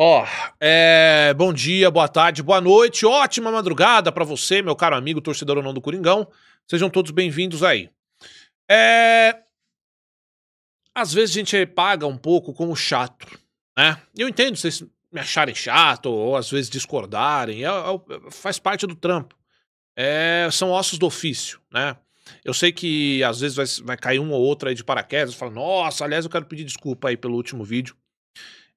Ó, é, bom dia, boa tarde, boa noite, ótima madrugada para você, meu caro amigo, torcedor ou não do Coringão. Sejam todos bem-vindos aí. É, às vezes a gente paga um pouco como chato, né? Eu entendo vocês me acharem chato ou às vezes discordarem, é, é faz parte do trampo. É, são ossos do ofício, né? Eu sei que às vezes vai, vai cair um ou outro aí de paraquedas, fala, nossa, aliás, eu quero pedir desculpa aí pelo último vídeo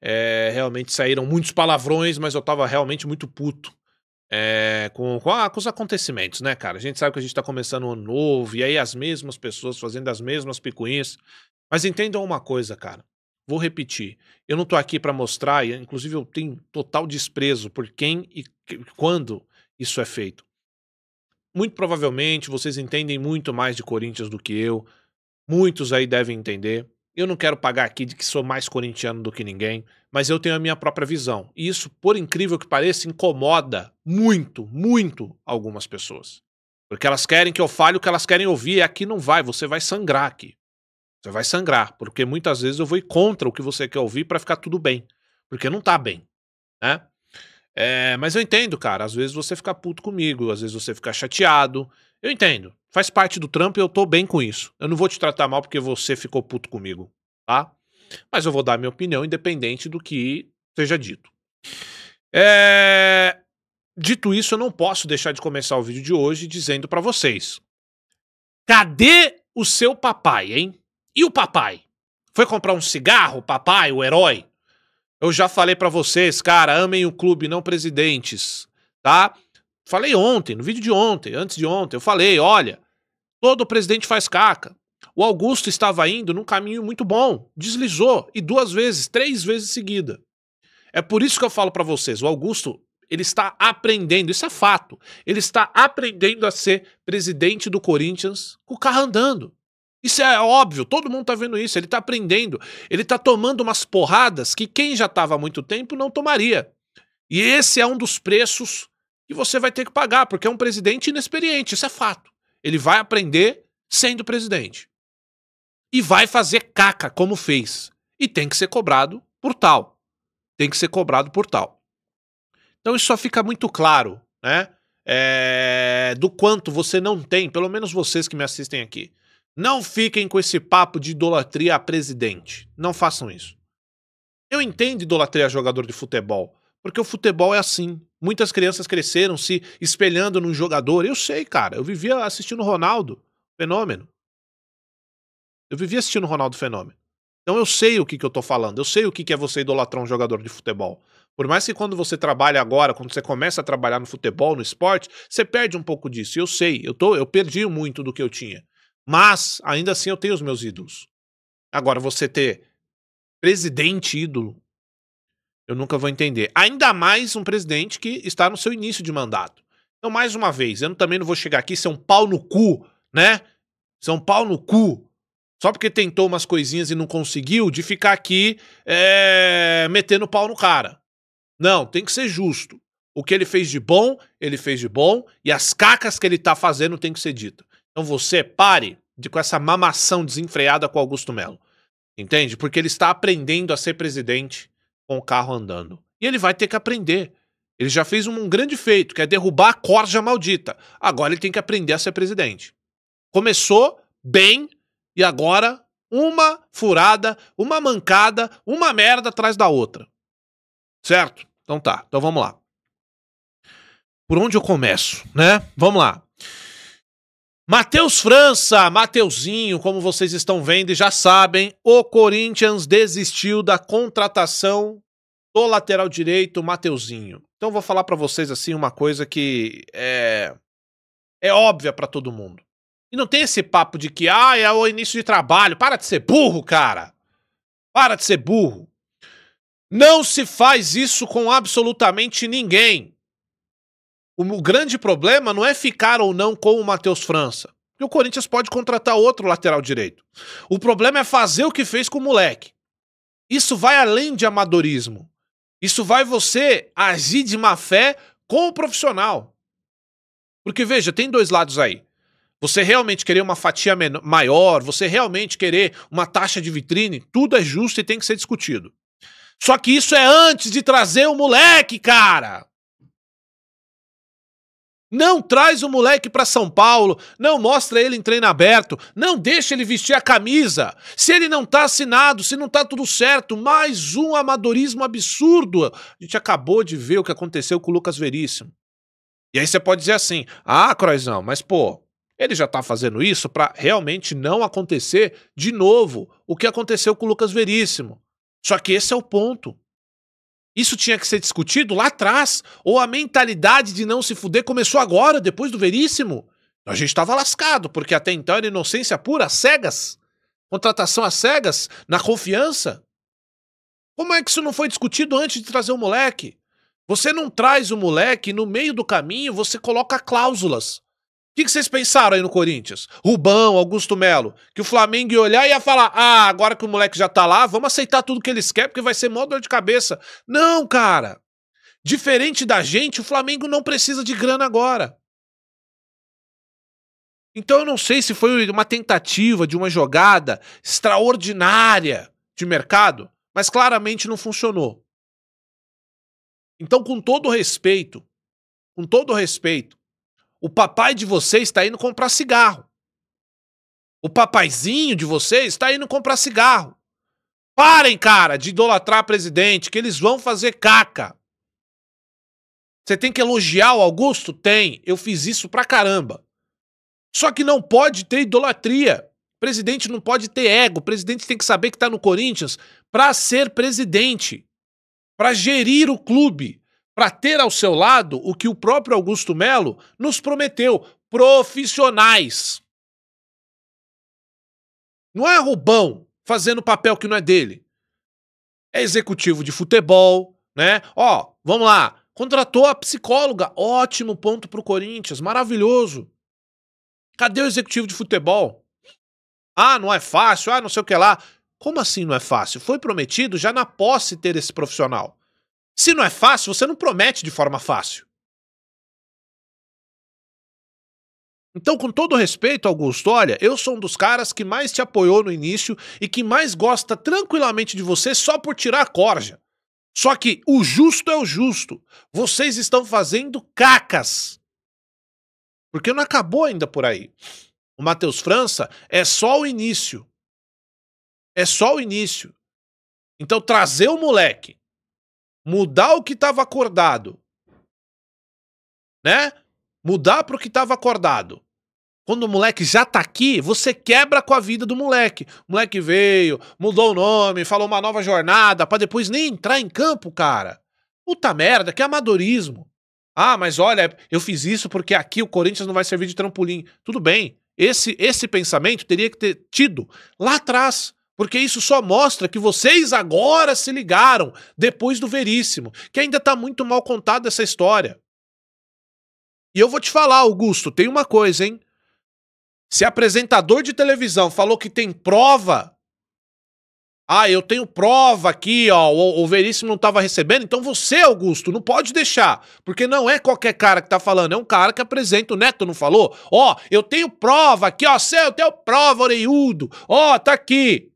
é, realmente saíram muitos palavrões, mas eu tava realmente muito puto é, com, com, ah, com, os acontecimentos, né, cara? A gente sabe que a gente tá começando um ano novo e aí as mesmas pessoas fazendo as mesmas picuinhas. Mas entendam uma coisa, cara. Vou repetir. Eu não tô aqui para mostrar, e inclusive eu tenho total desprezo por quem e quando isso é feito. Muito provavelmente vocês entendem muito mais de Corinthians do que eu. Muitos aí devem entender. Eu não quero pagar aqui de que sou mais corintiano do que ninguém, mas eu tenho a minha própria visão. E isso, por incrível que pareça, incomoda muito, muito algumas pessoas. Porque elas querem que eu fale o que elas querem ouvir, e aqui não vai, você vai sangrar aqui. Você vai sangrar, porque muitas vezes eu vou ir contra o que você quer ouvir para ficar tudo bem. Porque não tá bem, né? É, mas eu entendo, cara. Às vezes você fica puto comigo, às vezes você fica chateado, eu entendo. Faz parte do trampo e eu tô bem com isso. Eu não vou te tratar mal porque você ficou puto comigo, tá? Mas eu vou dar minha opinião independente do que seja dito. É... Dito isso, eu não posso deixar de começar o vídeo de hoje dizendo para vocês: cadê o seu papai, hein? E o papai? Foi comprar um cigarro, papai, o herói? Eu já falei para vocês, cara, amem o clube, não presidentes, tá? Falei ontem, no vídeo de ontem, antes de ontem, eu falei: olha, todo presidente faz caca. O Augusto estava indo num caminho muito bom, deslizou e duas vezes, três vezes seguida. É por isso que eu falo para vocês, o Augusto, ele está aprendendo, isso é fato. Ele está aprendendo a ser presidente do Corinthians com o carro andando. Isso é óbvio, todo mundo está vendo isso, ele está aprendendo, ele está tomando umas porradas que quem já estava há muito tempo não tomaria. E esse é um dos preços e você vai ter que pagar, porque é um presidente inexperiente, isso é fato. Ele vai aprender sendo presidente. E vai fazer caca, como fez. E tem que ser cobrado por tal. Tem que ser cobrado por tal. Então isso só fica muito claro, né? É, do quanto você não tem, pelo menos vocês que me assistem aqui. Não fiquem com esse papo de idolatria a presidente. Não façam isso. Eu entendo idolatria a jogador de futebol, porque o futebol é assim. Muitas crianças cresceram se espelhando num jogador. Eu sei, cara. Eu vivia assistindo Ronaldo Fenômeno. Eu vivia assistindo Ronaldo Fenômeno. Então eu sei o que, que eu tô falando. Eu sei o que, que é você idolatrar um jogador de futebol. Por mais que quando você trabalha agora, quando você começa a trabalhar no futebol, no esporte, você perde um pouco disso. Eu sei, eu, tô, eu perdi muito do que eu tinha. Mas, ainda assim, eu tenho os meus ídolos. Agora, você ter presidente ídolo, eu nunca vou entender. Ainda mais um presidente que está no seu início de mandato. Então, mais uma vez, eu também não vou chegar aqui ser é um pau no cu, né? São é um pau no cu. Só porque tentou umas coisinhas e não conseguiu, de ficar aqui é, metendo pau no cara. Não, tem que ser justo. O que ele fez de bom, ele fez de bom, e as cacas que ele tá fazendo tem que ser dito. Então você pare de com essa mamação desenfreada com Augusto Melo. Entende? Porque ele está aprendendo a ser presidente com o carro andando. E ele vai ter que aprender. Ele já fez um grande feito, que é derrubar a corja maldita. Agora ele tem que aprender a ser presidente. Começou bem e agora uma furada, uma mancada, uma merda atrás da outra. Certo? Então tá, então vamos lá. Por onde eu começo, né? Vamos lá. Matheus França, Mateuzinho, como vocês estão vendo e já sabem, o Corinthians desistiu da contratação do lateral direito, Mateuzinho. Então vou falar para vocês assim uma coisa que é é óbvia para todo mundo. E não tem esse papo de que ah, é o início de trabalho, para de ser burro, cara. Para de ser burro. Não se faz isso com absolutamente ninguém o grande problema não é ficar ou não com o Matheus França. E o Corinthians pode contratar outro lateral direito. O problema é fazer o que fez com o moleque. Isso vai além de amadorismo. Isso vai você agir de má fé com o profissional. Porque veja, tem dois lados aí. Você realmente querer uma fatia maior, você realmente querer uma taxa de vitrine, tudo é justo e tem que ser discutido. Só que isso é antes de trazer o moleque, cara. Não traz o moleque para São Paulo, não mostra ele em treino aberto, não deixa ele vestir a camisa. Se ele não tá assinado, se não tá tudo certo, mais um amadorismo absurdo. A gente acabou de ver o que aconteceu com o Lucas Veríssimo. E aí você pode dizer assim: "Ah, Croizão, mas pô, ele já tá fazendo isso para realmente não acontecer de novo o que aconteceu com o Lucas Veríssimo". Só que esse é o ponto. Isso tinha que ser discutido lá atrás, ou a mentalidade de não se fuder começou agora, depois do Veríssimo. A gente estava lascado, porque até então era inocência pura, às cegas. Contratação às cegas, na confiança. Como é que isso não foi discutido antes de trazer o moleque? Você não traz o moleque no meio do caminho, você coloca cláusulas. O que, que, vocês pensaram aí no Corinthians? Rubão, Augusto Melo. Que o Flamengo ia olhar e ia falar: ah, agora que o moleque já tá lá, vamos aceitar tudo que eles querem, porque vai ser mó dor de cabeça. Não, cara. Diferente da gente, o Flamengo não precisa de grana agora. Então eu não sei se foi uma tentativa de uma jogada extraordinária de mercado, mas claramente não funcionou. Então, com todo respeito, com todo respeito, o papai de vocês está indo comprar cigarro. O papaizinho de vocês está indo comprar cigarro. Parem, cara, de idolatrar presidente, que eles vão fazer caca. Você tem que elogiar o Augusto? Tem. Eu fiz isso pra caramba. Só que não pode ter idolatria. Presidente não pode ter ego. Presidente tem que saber que tá no Corinthians para ser presidente, para gerir o clube para ter ao seu lado o que o próprio Augusto Melo nos prometeu: profissionais. Não é roubão fazendo papel que não é dele. É executivo de futebol, né? Ó, vamos lá. Contratou a psicóloga. Ótimo ponto pro Corinthians. Maravilhoso. Cadê o executivo de futebol? Ah, não é fácil. Ah, não sei o que lá. Como assim não é fácil? Foi prometido já na posse ter esse profissional. Se não é fácil, você não promete de forma fácil. Então, com todo respeito, Augusto, olha, eu sou um dos caras que mais te apoiou no início e que mais gosta tranquilamente de você só por tirar a corja. Só que o justo é o justo. Vocês estão fazendo cacas. Porque não acabou ainda por aí. O Matheus França é só o início. É só o início. Então, trazer o moleque mudar o que estava acordado. Né? Mudar para o que estava acordado. Quando o moleque já tá aqui, você quebra com a vida do moleque. O moleque veio, mudou o nome, falou uma nova jornada, para depois nem entrar em campo, cara. Puta merda, que amadorismo. Ah, mas olha, eu fiz isso porque aqui o Corinthians não vai servir de trampolim. Tudo bem. Esse esse pensamento teria que ter tido lá atrás, porque isso só mostra que vocês agora se ligaram, depois do Veríssimo, que ainda está muito mal contada essa história. E eu vou te falar, Augusto, tem uma coisa, hein? Se apresentador de televisão falou que tem prova, ah, eu tenho prova aqui, ó, o, o Veríssimo não estava recebendo, então você, Augusto, não pode deixar, porque não é qualquer cara que está falando, é um cara que apresenta, o Neto não falou? Ó, eu tenho prova aqui, ó, eu tenho prova, oreiudo, ó, tá aqui.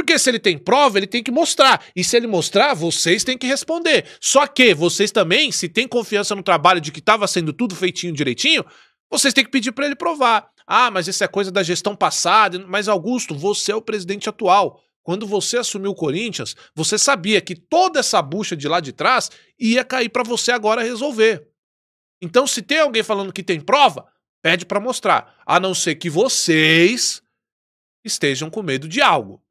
Porque se ele tem prova, ele tem que mostrar. E se ele mostrar, vocês têm que responder. Só que vocês também, se tem confiança no trabalho de que estava sendo tudo feitinho direitinho, vocês têm que pedir para ele provar. Ah, mas isso é coisa da gestão passada. Mas Augusto, você é o presidente atual. Quando você assumiu o Corinthians, você sabia que toda essa bucha de lá de trás ia cair para você agora resolver. Então, se tem alguém falando que tem prova, pede para mostrar. A não ser que vocês estejam com medo de algo.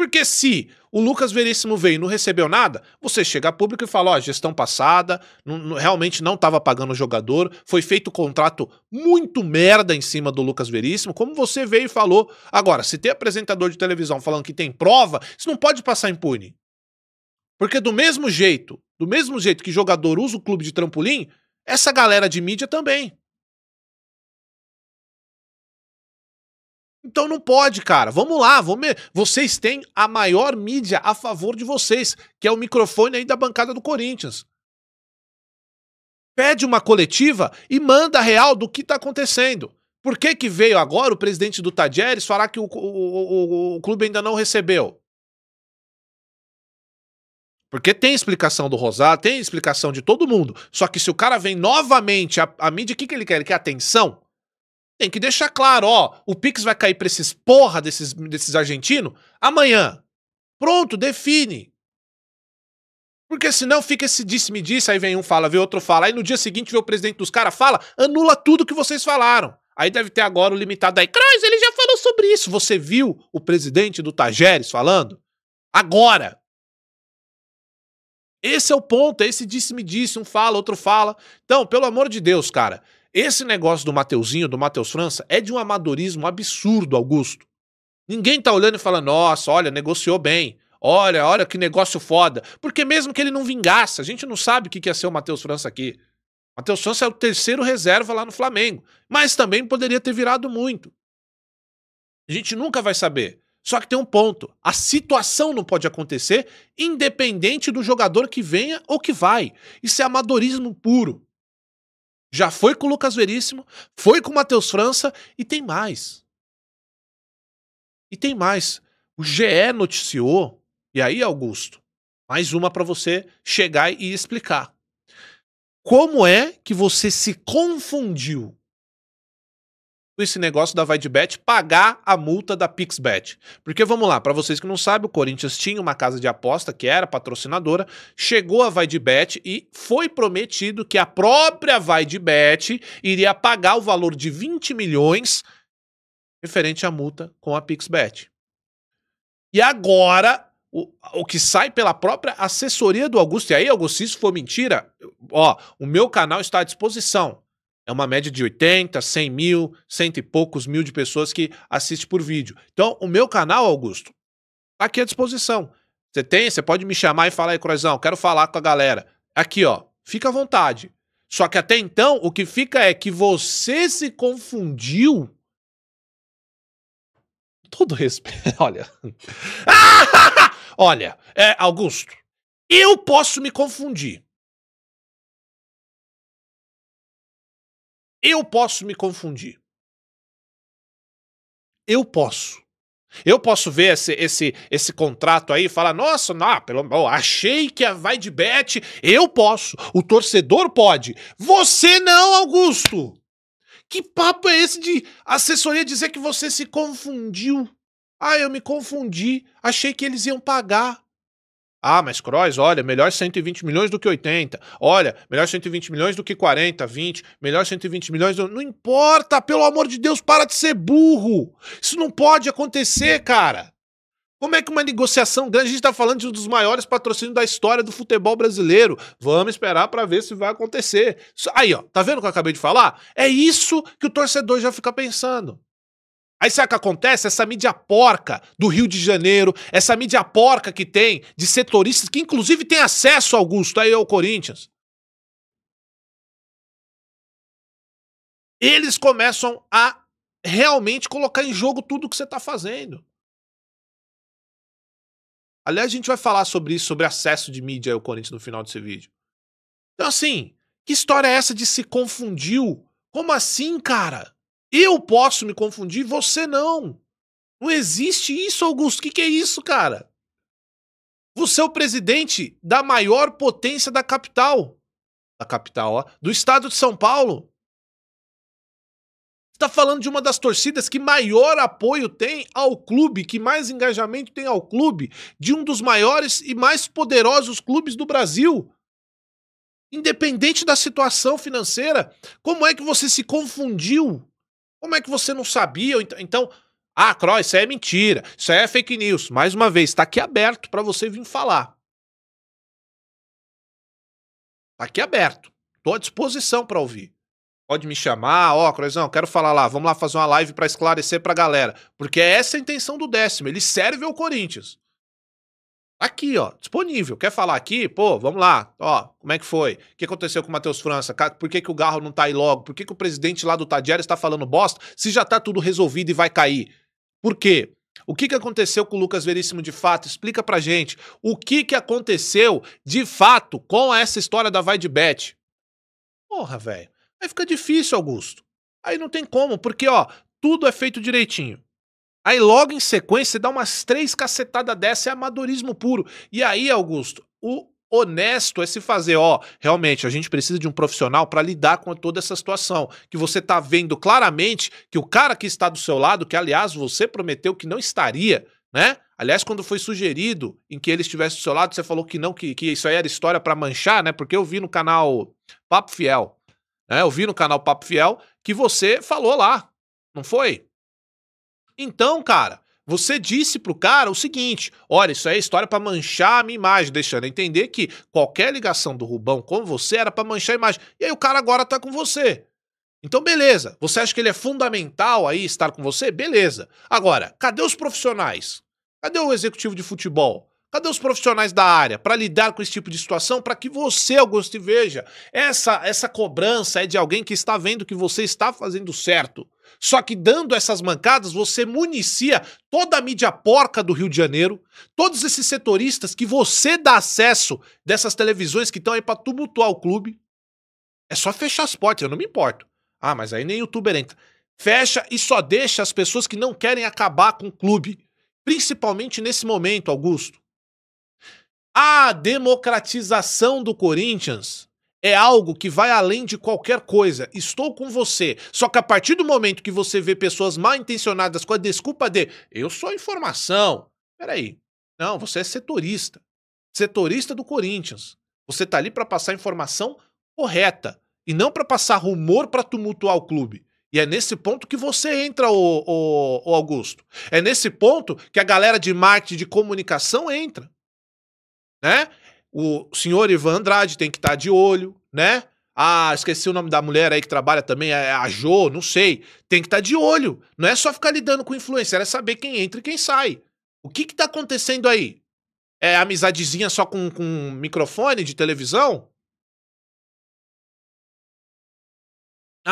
Porque se o Lucas Veríssimo veio e não recebeu nada, você chega a público e fala: ó, oh, gestão passada, não, não, realmente não estava pagando o jogador, foi feito um contrato muito merda em cima do Lucas Veríssimo, como você veio e falou. Agora, se tem apresentador de televisão falando que tem prova, isso não pode passar impune. Porque do mesmo jeito, do mesmo jeito que jogador usa o clube de trampolim, essa galera de mídia também. Então não pode, cara. Vamos lá, vamos... vocês têm a maior mídia a favor de vocês, que é o microfone aí da bancada do Corinthians. Pede uma coletiva e manda real do que está acontecendo. Por que, que veio agora o presidente do Tadjeres falar que o, o, o, o clube ainda não recebeu? Porque tem explicação do Rosário, tem explicação de todo mundo. Só que se o cara vem novamente, a, a mídia, o que, que ele quer? Ele quer atenção? Tem que deixar claro, ó, o Pix vai cair para esses porra desses, desses argentinos amanhã. Pronto, define. Porque senão fica esse disse-me-disse, aí vem um fala, vem outro fala, aí no dia seguinte vem o presidente dos caras fala, anula tudo que vocês falaram. Aí deve ter agora o limitado aí, Cruz, ele já falou sobre isso. Você viu o presidente do Tajeres falando? Agora. Esse é o ponto, é esse disse-me-disse, um fala, outro fala. Então, pelo amor de Deus, cara, esse negócio do Mateuzinho, do Matheus França, é de um amadorismo absurdo, Augusto. Ninguém tá olhando e falando, nossa, olha, negociou bem. Olha, olha que negócio foda. Porque mesmo que ele não vingasse, a gente não sabe o que ia ser o Matheus França aqui. Matheus França é o terceiro reserva lá no Flamengo. Mas também poderia ter virado muito. A gente nunca vai saber. Só que tem um ponto: a situação não pode acontecer independente do jogador que venha ou que vai. Isso é amadorismo puro. Já foi com o Lucas Veríssimo, foi com o Matheus França e tem mais. E tem mais. O GE noticiou, e aí, Augusto, mais uma para você chegar e explicar. Como é que você se confundiu esse negócio da VaiDBet pagar a multa da PixBet. Porque vamos lá, para vocês que não sabem, o Corinthians tinha uma casa de aposta que era patrocinadora, chegou a VaiDBet e foi prometido que a própria VaiDBet iria pagar o valor de 20 milhões referente à multa com a PixBet. E agora o, o, que sai pela própria assessoria do Augusto. E aí, Augusto, se isso for mentira, ó, o meu canal está à disposição. É uma média de 80, 100 mil, cento e poucos mil de pessoas que assiste por vídeo. Então, o meu canal, Augusto, tá aqui à disposição. Você tem, você pode me chamar e falar aí, Cruzão, quero falar com a galera. Aqui, ó, fica à vontade. Só que até então, o que fica é que você se confundiu. Todo respeito. Olha. Olha, é, Augusto, eu posso me confundir. Eu posso me confundir. Eu posso. Eu posso ver esse, esse, esse contrato aí e falar, nossa, não, ah, pelo, achei que a vai de bet. Eu posso. O torcedor pode. Você não, Augusto. Que papo é esse de assessoria dizer que você se confundiu? Ah, eu me confundi. Achei que eles iam pagar. Ah, mas Kroos, olha, melhor 120 milhões do que 80. Olha, melhor 120 milhões do que 40, 20. Melhor 120 milhões. Do... Não importa, pelo amor de Deus, para de ser burro. Isso não pode acontecer, cara. Como é que uma negociação grande, a gente está falando de um dos maiores patrocínios da história do futebol brasileiro. Vamos esperar para ver se vai acontecer. Aí, ó, tá vendo o que eu acabei de falar? É isso que o torcedor já fica pensando. Aí sabe o que acontece? Essa mídia porca do Rio de Janeiro, essa mídia porca que tem de setoristas que inclusive tem acesso ao Augusto, aí ao Corinthians. Eles começam a realmente colocar em jogo tudo que você está fazendo. Aliás, a gente vai falar sobre isso, sobre acesso de mídia ao Corinthians no final desse vídeo. Então, assim, que história é essa de se confundiu? Como assim, cara? Eu posso me confundir, você não. Não existe isso, Augusto. O que, que é isso, cara? Você é o presidente da maior potência da capital. Da capital, ó. Do estado de São Paulo. Você tá falando de uma das torcidas que maior apoio tem ao clube, que mais engajamento tem ao clube, de um dos maiores e mais poderosos clubes do Brasil. Independente da situação financeira, como é que você se confundiu como é que você não sabia? Então, ah, Croy, isso é mentira, isso é fake news. Mais uma vez, está aqui aberto para você vir falar. Está aqui aberto. Estou à disposição para ouvir. Pode me chamar, ó, oh, Croizão, quero falar lá, vamos lá fazer uma live para esclarecer para a galera. Porque essa é essa a intenção do décimo, ele serve ao Corinthians. Aqui, ó, disponível. Quer falar aqui? Pô, vamos lá. Ó, como é que foi? O que aconteceu com o Matheus França? Por que, que o Garro não tá aí logo? Por que, que o presidente lá do Tadjeres está falando bosta se já tá tudo resolvido e vai cair? Por quê? O que, que aconteceu com o Lucas Veríssimo de fato? Explica pra gente. O que, que aconteceu de fato com essa história da Vai de Porra, velho. Aí fica difícil, Augusto. Aí não tem como, porque, ó, tudo é feito direitinho. Aí logo em sequência você dá umas três cacetadas dessa, é amadorismo puro. E aí, Augusto, o honesto é se fazer, ó, realmente a gente precisa de um profissional para lidar com toda essa situação, que você tá vendo claramente que o cara que está do seu lado, que aliás você prometeu que não estaria, né? Aliás, quando foi sugerido em que ele estivesse do seu lado, você falou que não, que, que isso aí era história para manchar, né? Porque eu vi no canal Papo Fiel, né? Eu vi no canal Papo Fiel que você falou lá, não foi? Então, cara, você disse pro cara o seguinte: olha, isso aí é história para manchar a minha imagem, deixando entender que qualquer ligação do Rubão com você era para manchar a imagem. E aí o cara agora tá com você. Então, beleza. Você acha que ele é fundamental aí estar com você? Beleza. Agora, cadê os profissionais? Cadê o executivo de futebol? Cadê os profissionais da área para lidar com esse tipo de situação? Para que você, Augusto, veja essa essa cobrança é de alguém que está vendo que você está fazendo certo. Só que dando essas mancadas, você municia toda a mídia porca do Rio de Janeiro, todos esses setoristas que você dá acesso dessas televisões que estão aí para tumultuar o clube. É só fechar as portas, eu não me importo. Ah, mas aí nem youtuber entra. Fecha e só deixa as pessoas que não querem acabar com o clube, principalmente nesse momento, Augusto. A democratização do Corinthians é algo que vai além de qualquer coisa. Estou com você. Só que a partir do momento que você vê pessoas mal intencionadas com a desculpa de eu sou informação. Peraí. Não, você é setorista. Setorista do Corinthians. Você tá ali para passar informação correta e não para passar rumor para tumultuar o clube. E é nesse ponto que você entra, o, o, o Augusto. É nesse ponto que a galera de marketing de comunicação entra. Né? O senhor Ivan Andrade tem que estar tá de olho, né? Ah, esqueci o nome da mulher aí que trabalha também, é a Jo, não sei. Tem que estar tá de olho. Não é só ficar lidando com influencer, é saber quem entra e quem sai. O que que tá acontecendo aí? É amizadezinha só com, com microfone de televisão?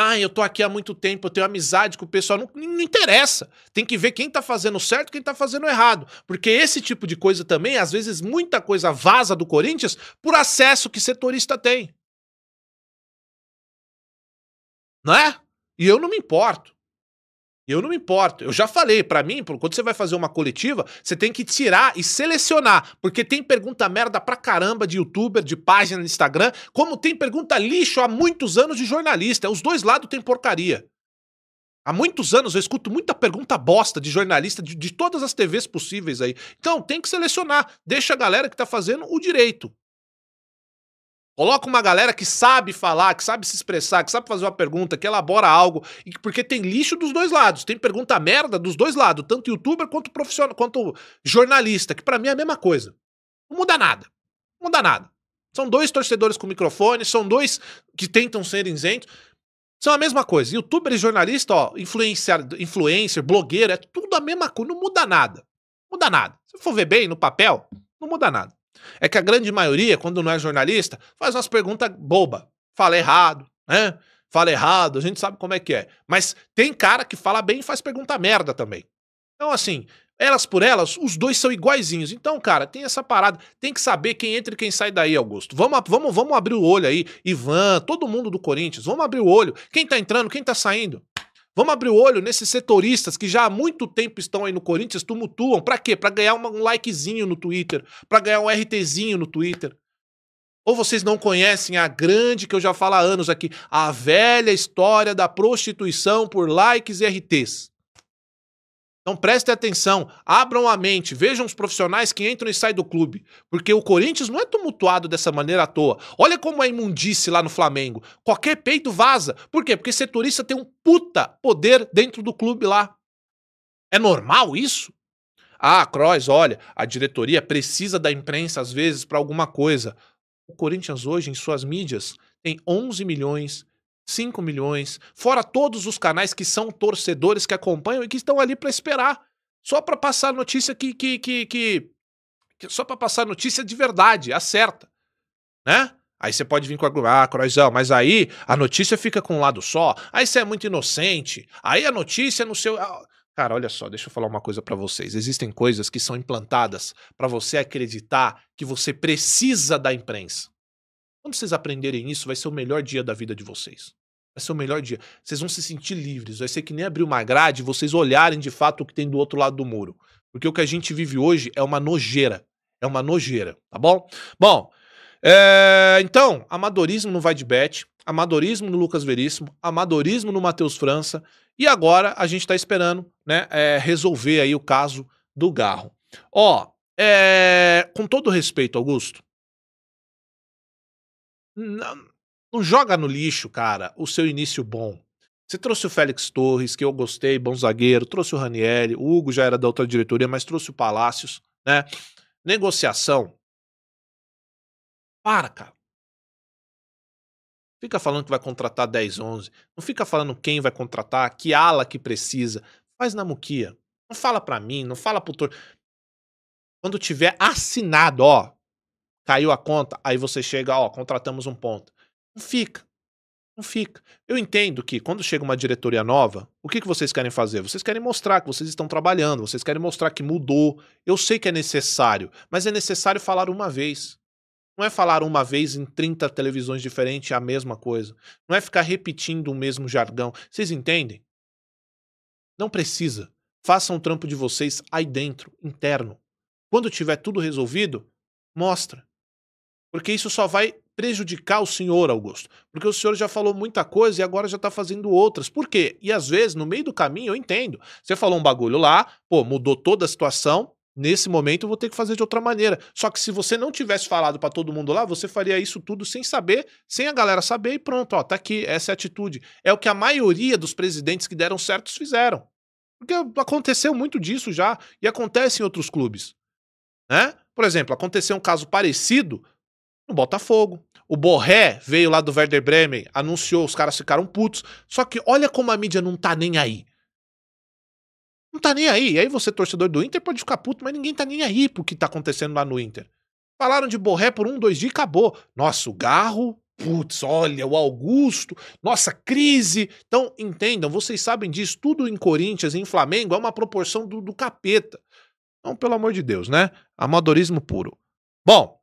Ah, eu tô aqui há muito tempo, eu tenho amizade com o pessoal. Não, não interessa. Tem que ver quem tá fazendo certo quem tá fazendo errado. Porque esse tipo de coisa também, às vezes, muita coisa vaza do Corinthians por acesso que setorista tem. Não é? E eu não me importo. Eu não me importo. Eu já falei, para mim, quando você vai fazer uma coletiva, você tem que tirar e selecionar, porque tem pergunta merda pra caramba de youtuber, de página no Instagram, como tem pergunta lixo há muitos anos de jornalista. É, os dois lados tem porcaria. Há muitos anos eu escuto muita pergunta bosta de jornalista de, de todas as TVs possíveis aí. Então, tem que selecionar. Deixa a galera que tá fazendo o direito. Coloca uma galera que sabe falar, que sabe se expressar, que sabe fazer uma pergunta, que elabora algo, porque tem lixo dos dois lados, tem pergunta merda dos dois lados, tanto youtuber quanto profissional, quanto jornalista, que para mim é a mesma coisa. Não muda nada. Não muda nada. São dois torcedores com microfone, são dois que tentam ser isentos. São a mesma coisa. Youtuber e jornalista, ó, influencer, influencer, blogueiro, é tudo a mesma coisa, não muda nada. Não muda nada. Se for ver bem no papel, não muda nada. É que a grande maioria, quando não é jornalista, faz umas perguntas boba, fala errado, né? Fala errado, a gente sabe como é que é. Mas tem cara que fala bem e faz pergunta merda também. Então, assim, elas por elas, os dois são iguaizinhos. Então, cara, tem essa parada. Tem que saber quem entra e quem sai daí, Augusto. Vamos, vamos, vamos abrir o olho aí. Ivan, todo mundo do Corinthians, vamos abrir o olho. Quem tá entrando, quem tá saindo. Vamos abrir o olho nesses setoristas que já há muito tempo estão aí no Corinthians, tumultuam. Para quê? Para ganhar um likezinho no Twitter, para ganhar um RTzinho no Twitter. Ou vocês não conhecem a grande, que eu já falo há anos aqui, a velha história da prostituição por likes e RTs. Então prestem atenção, abram a mente, vejam os profissionais que entram e saem do clube. Porque o Corinthians não é tumultuado dessa maneira à toa. Olha como é imundice lá no Flamengo. Qualquer peito vaza. Por quê? Porque setorista tem um puta poder dentro do clube lá. É normal isso? Ah, Croz, olha, a diretoria precisa da imprensa às vezes para alguma coisa. O Corinthians hoje, em suas mídias, tem 11 milhões 5 milhões, fora todos os canais que são torcedores que acompanham e que estão ali para esperar, só para passar notícia que, que, que, que só para passar notícia de verdade, a certa, né? Aí você pode vir com a ah, Croizão, mas aí a notícia fica com um lado só. Aí você é muito inocente. Aí a notícia no seu ah, Cara, olha só, deixa eu falar uma coisa para vocês. Existem coisas que são implantadas para você acreditar que você precisa da imprensa. Quando vocês aprenderem isso, vai ser o melhor dia da vida de vocês. Vai é ser o melhor dia. Vocês vão se sentir livres. Vai ser que nem abrir uma grade vocês olharem de fato o que tem do outro lado do muro. Porque o que a gente vive hoje é uma nojeira. É uma nojeira, tá bom? Bom, é... então, amadorismo no Vai de amadorismo no Lucas Veríssimo, amadorismo no Matheus França. E agora a gente tá esperando né, é, resolver aí o caso do Garro. Ó, é... com todo respeito, Augusto. Não não joga no lixo, cara, o seu início bom. Você trouxe o Félix Torres, que eu gostei, bom zagueiro, trouxe o Ranieri, o Hugo já era da outra diretoria, mas trouxe o Palácios, né? Negociação. Para, cara. Fica falando que vai contratar 10, 11. Não fica falando quem vai contratar, que ala que precisa. Faz na muquia. Não fala pra mim, não fala pro tor... Quando tiver assinado, ó, caiu a conta, aí você chega, ó, contratamos um ponto. Não fica. Não fica. Eu entendo que quando chega uma diretoria nova, o que, que vocês querem fazer? Vocês querem mostrar que vocês estão trabalhando, vocês querem mostrar que mudou. Eu sei que é necessário, mas é necessário falar uma vez. Não é falar uma vez em 30 televisões diferentes a mesma coisa. Não é ficar repetindo o mesmo jargão. Vocês entendem? Não precisa. Façam o trampo de vocês aí dentro, interno. Quando tiver tudo resolvido, mostra. Porque isso só vai prejudicar o senhor, Augusto? Porque o senhor já falou muita coisa e agora já está fazendo outras. Por quê? E às vezes, no meio do caminho, eu entendo. Você falou um bagulho lá, pô, mudou toda a situação. Nesse momento eu vou ter que fazer de outra maneira. Só que se você não tivesse falado para todo mundo lá, você faria isso tudo sem saber, sem a galera saber e pronto, ó, tá aqui, essa é a atitude. É o que a maioria dos presidentes que deram certos fizeram. Porque aconteceu muito disso já e acontece em outros clubes. Né? Por exemplo, aconteceu um caso parecido no Botafogo, o Borré veio lá do Werder Bremen, anunciou, os caras ficaram putos. Só que olha como a mídia não tá nem aí. Não tá nem aí. E aí você, torcedor do Inter, pode ficar puto, mas ninguém tá nem aí pro que tá acontecendo lá no Inter. Falaram de Borré por um, dois dias e acabou. Nossa, o Garro, putz, olha, o Augusto, nossa, crise. Então, entendam, vocês sabem disso, tudo em Corinthians, em Flamengo, é uma proporção do, do capeta. Então, pelo amor de Deus, né? Amadorismo puro. Bom,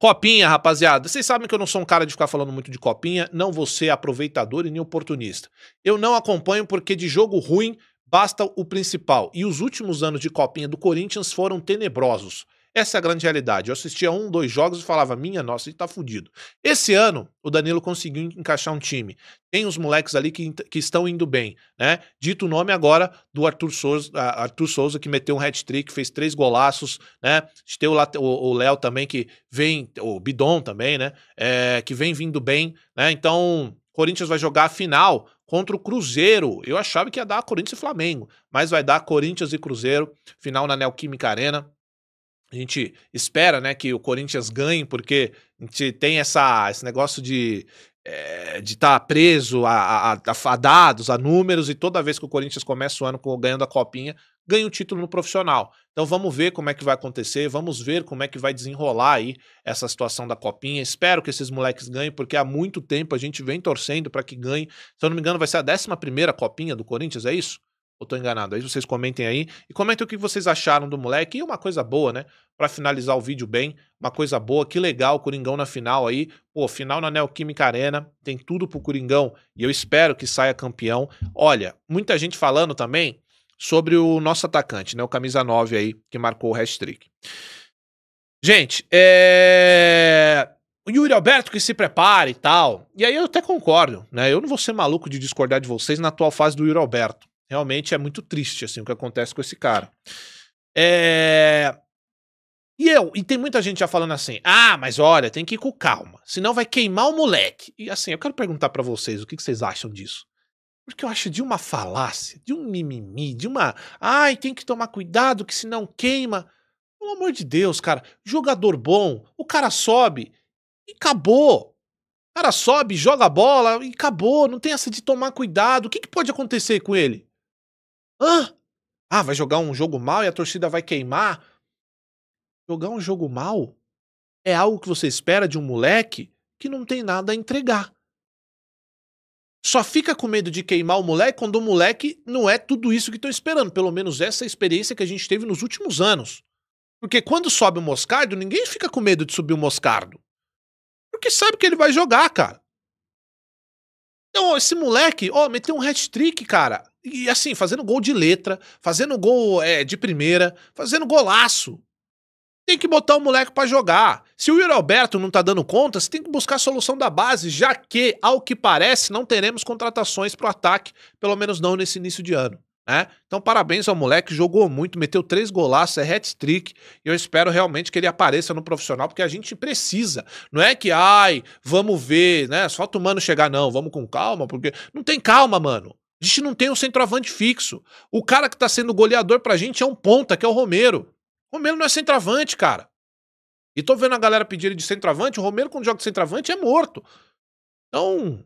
Copinha, rapaziada. Vocês sabem que eu não sou um cara de ficar falando muito de copinha, não vou ser aproveitador e nem oportunista. Eu não acompanho porque de jogo ruim basta o principal. E os últimos anos de copinha do Corinthians foram tenebrosos. Essa é a grande realidade. Eu assistia um, dois jogos e falava, minha nossa, a gente tá fudido. Esse ano, o Danilo conseguiu encaixar um time. Tem os moleques ali que, que estão indo bem, né? Dito o nome agora do Arthur Souza, Arthur Souza que meteu um hat-trick, fez três golaços, né? Tem o Léo também que vem, o Bidon também, né? É, que vem vindo bem, né? Então, Corinthians vai jogar a final contra o Cruzeiro. Eu achava que ia dar Corinthians e Flamengo, mas vai dar Corinthians e Cruzeiro, final na Neoquímica Arena a gente espera né, que o Corinthians ganhe, porque a gente tem essa, esse negócio de é, de estar tá preso a, a, a, dados, a números, e toda vez que o Corinthians começa o ano ganhando a copinha, ganha o título no profissional. Então vamos ver como é que vai acontecer, vamos ver como é que vai desenrolar aí essa situação da copinha. Espero que esses moleques ganhem, porque há muito tempo a gente vem torcendo para que ganhe. Se eu não me engano, vai ser a 11 primeira copinha do Corinthians, é isso? Ou tô enganado? Aí vocês comentem aí e comentem o que vocês acharam do moleque. E uma coisa boa, né? Para finalizar o vídeo bem, uma coisa boa, que legal, o Coringão na final aí. Pô, final na Neoquímica Arena, tem tudo pro Coringão e eu espero que saia campeão. Olha, muita gente falando também sobre o nosso atacante, né? O camisa 9 aí, que marcou o hat-trick. Gente, é... O Yuri Alberto que se prepare e tal. E aí eu até concordo, né? Eu não vou ser maluco de discordar de vocês na atual fase do Yuri Alberto. Realmente é muito triste assim o que acontece com esse cara. É... E eu, e tem muita gente já falando assim: "Ah, mas olha, tem que ir com calma, senão vai queimar o moleque". E assim, eu quero perguntar para vocês, o que, que vocês acham disso? Porque eu acho de uma falácia, de um mimimi, de uma, ai, tem que tomar cuidado que senão queima. Pelo amor de Deus, cara, jogador bom, o cara sobe e acabou. O cara sobe, joga a bola e acabou. Não tem essa de tomar cuidado. O que, que pode acontecer com ele? Hã? Ah, vai jogar um jogo mal e a torcida vai queimar? Jogar um jogo mal é algo que você espera de um moleque que não tem nada a entregar. Só fica com medo de queimar o moleque quando o moleque não é tudo isso que estão esperando. Pelo menos essa é experiência que a gente teve nos últimos anos. Porque quando sobe o Moscardo, ninguém fica com medo de subir o Moscardo. Porque sabe que ele vai jogar, cara. Então, esse moleque, ó, meteu um hat-trick, cara. E assim, fazendo gol de letra, fazendo gol é, de primeira, fazendo golaço. Tem que botar o moleque para jogar. Se o Yuri Alberto não tá dando conta, você tem que buscar a solução da base, já que, ao que parece, não teremos contratações pro ataque, pelo menos não nesse início de ano. Né? Então, parabéns ao moleque, jogou muito, meteu três golaços, é hat-trick, e eu espero realmente que ele apareça no profissional, porque a gente precisa. Não é que, ai, vamos ver, né? Só o mano chegar, não, vamos com calma, porque não tem calma, mano. A gente não tem um centroavante fixo. O cara que tá sendo goleador pra gente é um ponta, que é o Romero. O Romero não é centroavante, cara. E tô vendo a galera pedir ele de centroavante. O Romero, quando joga de centroavante, é morto. Então,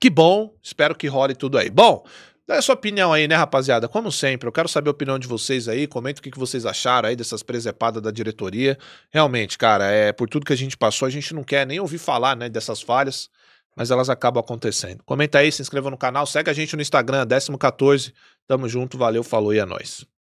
que bom. Espero que role tudo aí. Bom, Dá a sua opinião aí, né, rapaziada? Como sempre, eu quero saber a opinião de vocês aí. Comenta o que vocês acharam aí dessas presepadas da diretoria. Realmente, cara, é por tudo que a gente passou, a gente não quer nem ouvir falar, né, dessas falhas mas elas acabam acontecendo. Comenta aí, se inscreva no canal, segue a gente no Instagram, 14. Tamo junto, valeu, falou e é nóis.